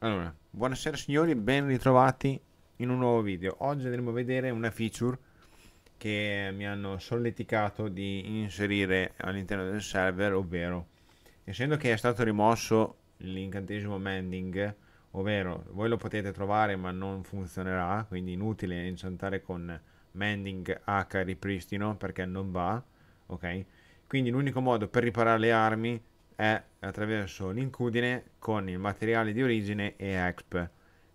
Allora, buonasera signori, ben ritrovati in un nuovo video. Oggi andremo a vedere una feature che mi hanno solleticato di inserire all'interno del server, ovvero essendo che è stato rimosso l'incantesimo mending, ovvero voi lo potete trovare ma non funzionerà, quindi inutile incantare con mending H ripristino perché non va, ok? Quindi l'unico modo per riparare le armi è attraverso l'incudine con il materiale di origine e exp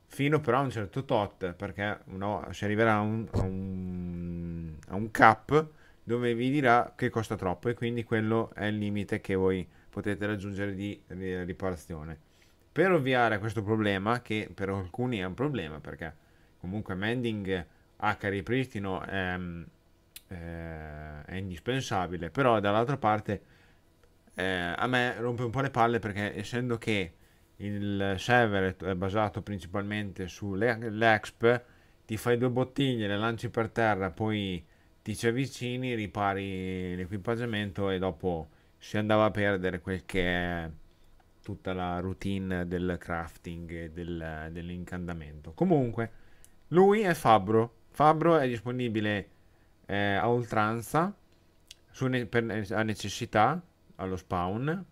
fino però a un certo tot perché no, si arriverà a un, a, un, a un, cap dove vi dirà che costa troppo e quindi quello è il limite che voi potete raggiungere di riparazione per ovviare a questo problema che per alcuni è un problema perché comunque mending H ripristino è, mm, eh, è indispensabile però dall'altra parte eh, a me rompe un po' le palle perché essendo che il server è basato principalmente sull'exp, ti fai due bottiglie, le lanci per terra, poi ti ci avvicini, ripari l'equipaggiamento e dopo si andava a perdere quel che è tutta la routine del crafting e del, dell'incandamento. Comunque, lui è Fabro. Fabro è disponibile eh, a oltranza ne- per, a necessità allo spawn.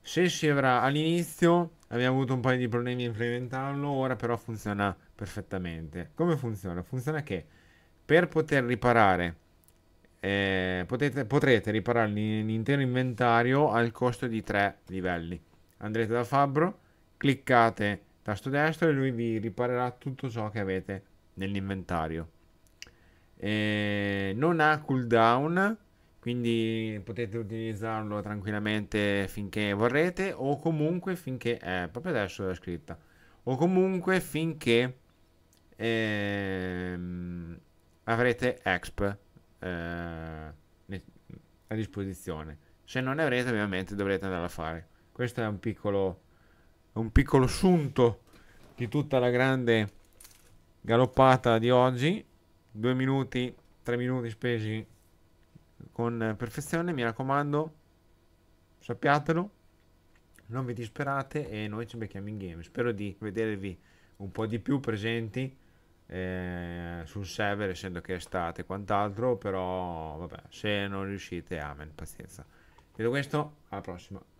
se si avrà all'inizio abbiamo avuto un paio di problemi a implementarlo, ora però funziona perfettamente. Come funziona? Funziona che per poter riparare eh, potete, potrete riparare l'intero inventario al costo di tre livelli. Andrete da fabbro, cliccate tasto destro e lui vi riparerà tutto ciò che avete nell'inventario. Eh, non ha cooldown quindi potete utilizzarlo tranquillamente finché vorrete o comunque finché eh, proprio adesso l'ho scritta o comunque finché ehm, avrete exp eh, a disposizione se non ne avrete ovviamente dovrete andare a fare questo è un piccolo un piccolo sunto di tutta la grande galoppata di oggi due minuti tre minuti spesi con eh, perfezione, mi raccomando, sappiatelo, non vi disperate e noi ci becchiamo in game. Spero di vedervi un po' di più presenti eh, sul server, essendo che è estate e quant'altro, però vabbè, se non riuscite, amen, pazienza. Detto questo, alla prossima.